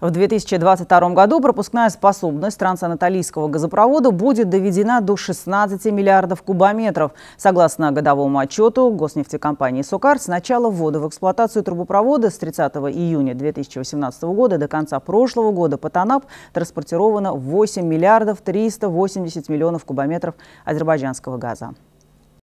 В 2022 году пропускная способность трансанатолийского газопровода будет доведена до 16 миллиардов кубометров. Согласно годовому отчету госнефтекомпании «Сокар», с начала ввода в эксплуатацию трубопровода с 30 июня 2018 года до конца прошлого года по ТАНАП транспортировано 8 миллиардов 380 миллионов кубометров азербайджанского газа.